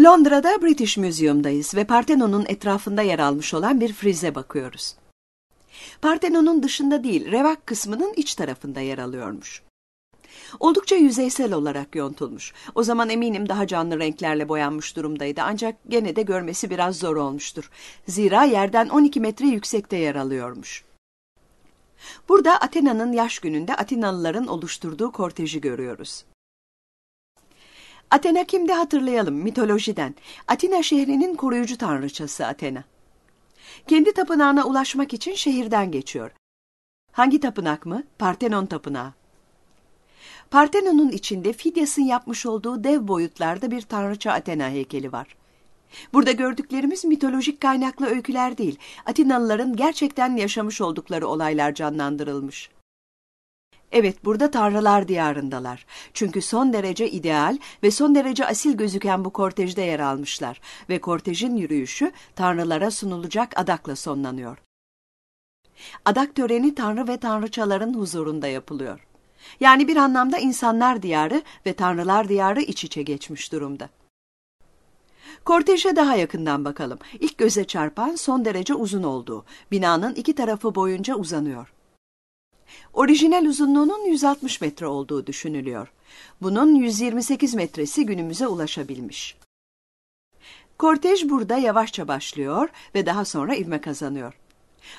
Londra'da British Museum'dayız ve Partenon'un etrafında yer almış olan bir frize bakıyoruz. Partenon'un dışında değil, revak kısmının iç tarafında yer alıyormuş. Oldukça yüzeysel olarak yontulmuş. O zaman eminim daha canlı renklerle boyanmış durumdaydı ancak gene de görmesi biraz zor olmuştur. Zira yerden 12 metre yüksekte yer alıyormuş. Burada Athena'nın yaş gününde Atinalıların oluşturduğu korteji görüyoruz. Athena kimdi hatırlayalım mitolojiden. Atina şehrinin koruyucu tanrıçası Athena. Kendi tapınağına ulaşmak için şehirden geçiyor. Hangi tapınak mı? Partenon tapınağı. Partenon'un içinde Fidyas'ın yapmış olduğu dev boyutlarda bir tanrıça Athena heykeli var. Burada gördüklerimiz mitolojik kaynaklı öyküler değil, Atinalıların gerçekten yaşamış oldukları olaylar canlandırılmış. Evet burada tanrılar diyarındalar. Çünkü son derece ideal ve son derece asil gözüken bu kortejde yer almışlar ve kortejin yürüyüşü tanrılara sunulacak adakla sonlanıyor. Adak töreni tanrı ve tanrıçaların huzurunda yapılıyor. Yani bir anlamda insanlar diyarı ve tanrılar diyarı iç içe geçmiş durumda. Korteje daha yakından bakalım. İlk göze çarpan son derece uzun olduğu, binanın iki tarafı boyunca uzanıyor orijinal uzunluğunun 160 metre olduğu düşünülüyor. Bunun 128 metresi günümüze ulaşabilmiş. Kortej burada yavaşça başlıyor ve daha sonra ivme kazanıyor.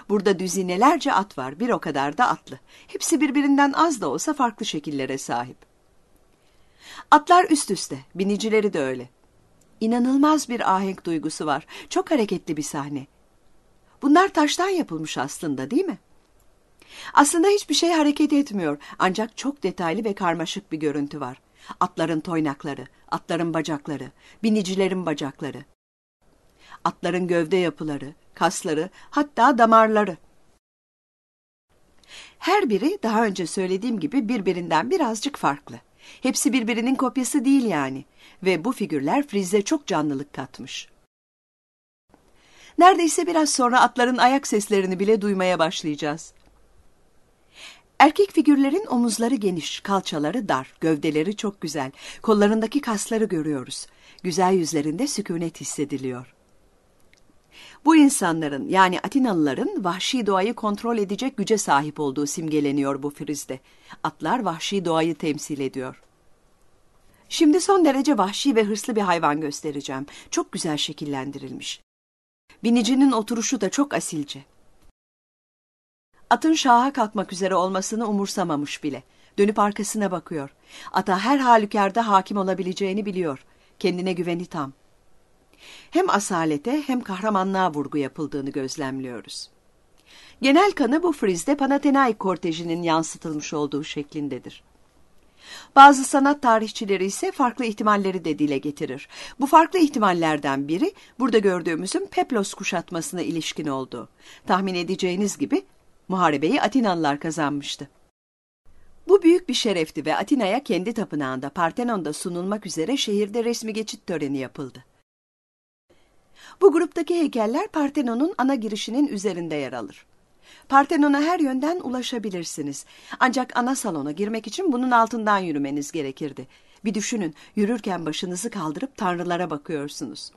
Burada düzinelerce at var, bir o kadar da atlı. Hepsi birbirinden az da olsa farklı şekillere sahip. Atlar üst üste, binicileri de öyle. İnanılmaz bir ahenk duygusu var. Çok hareketli bir sahne. Bunlar taştan yapılmış aslında değil mi? Aslında hiçbir şey hareket etmiyor ancak çok detaylı ve karmaşık bir görüntü var. Atların toynakları, atların bacakları, binicilerin bacakları, atların gövde yapıları, kasları, hatta damarları. Her biri daha önce söylediğim gibi birbirinden birazcık farklı. Hepsi birbirinin kopyası değil yani ve bu figürler frize çok canlılık katmış. Neredeyse biraz sonra atların ayak seslerini bile duymaya başlayacağız. Erkek figürlerin omuzları geniş, kalçaları dar, gövdeleri çok güzel, kollarındaki kasları görüyoruz. Güzel yüzlerinde sükunet hissediliyor. Bu insanların yani Atinalıların vahşi doğayı kontrol edecek güce sahip olduğu simgeleniyor bu frizde. Atlar vahşi doğayı temsil ediyor. Şimdi son derece vahşi ve hırslı bir hayvan göstereceğim. Çok güzel şekillendirilmiş. Binicinin oturuşu da çok asilce. Atın şaha kalkmak üzere olmasını umursamamış bile. Dönüp arkasına bakıyor. Ata her halükarda hakim olabileceğini biliyor. Kendine güveni tam. Hem asalete hem kahramanlığa vurgu yapıldığını gözlemliyoruz. Genel kanı bu frizde Panathinaik kortejinin yansıtılmış olduğu şeklindedir. Bazı sanat tarihçileri ise farklı ihtimalleri de dile getirir. Bu farklı ihtimallerden biri burada gördüğümüzün Peplos kuşatmasına ilişkin oldu. Tahmin edeceğiniz gibi Muharebeyi Atinalılar kazanmıştı. Bu büyük bir şerefti ve Atina'ya kendi tapınağında Partenon'da sunulmak üzere şehirde resmi geçit töreni yapıldı. Bu gruptaki heykeller Partenon'un ana girişinin üzerinde yer alır. Partenon'a her yönden ulaşabilirsiniz. Ancak ana salona girmek için bunun altından yürümeniz gerekirdi. Bir düşünün, yürürken başınızı kaldırıp tanrılara bakıyorsunuz.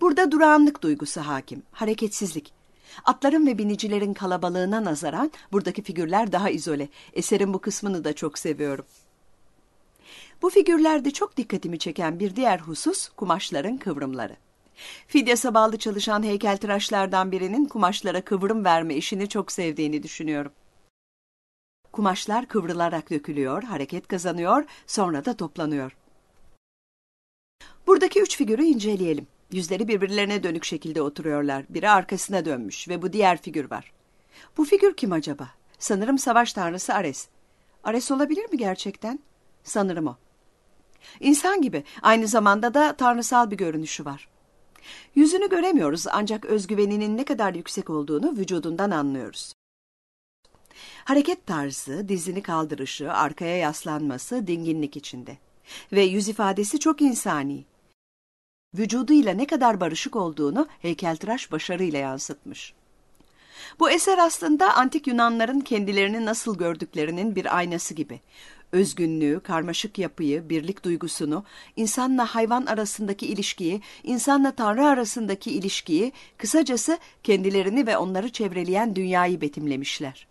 Burada durağanlık duygusu hakim, hareketsizlik. Atların ve binicilerin kalabalığına nazaran buradaki figürler daha izole. Eserin bu kısmını da çok seviyorum. Bu figürlerde çok dikkatimi çeken bir diğer husus kumaşların kıvrımları. Fidyas'a bağlı çalışan heykeltıraşlardan birinin kumaşlara kıvrım verme işini çok sevdiğini düşünüyorum. Kumaşlar kıvrılarak dökülüyor, hareket kazanıyor, sonra da toplanıyor. Buradaki üç figürü inceleyelim. Yüzleri birbirlerine dönük şekilde oturuyorlar. Biri arkasına dönmüş ve bu diğer figür var. Bu figür kim acaba? Sanırım savaş tanrısı Ares. Ares olabilir mi gerçekten? Sanırım o. İnsan gibi aynı zamanda da tanrısal bir görünüşü var. Yüzünü göremiyoruz ancak özgüveninin ne kadar yüksek olduğunu vücudundan anlıyoruz. Hareket tarzı, dizini kaldırışı, arkaya yaslanması dinginlik içinde. Ve yüz ifadesi çok insani vücuduyla ne kadar barışık olduğunu heykeltıraş başarıyla yansıtmış. Bu eser aslında antik Yunanların kendilerini nasıl gördüklerinin bir aynası gibi. Özgünlüğü, karmaşık yapıyı, birlik duygusunu, insanla hayvan arasındaki ilişkiyi, insanla Tanrı arasındaki ilişkiyi, kısacası kendilerini ve onları çevreleyen dünyayı betimlemişler.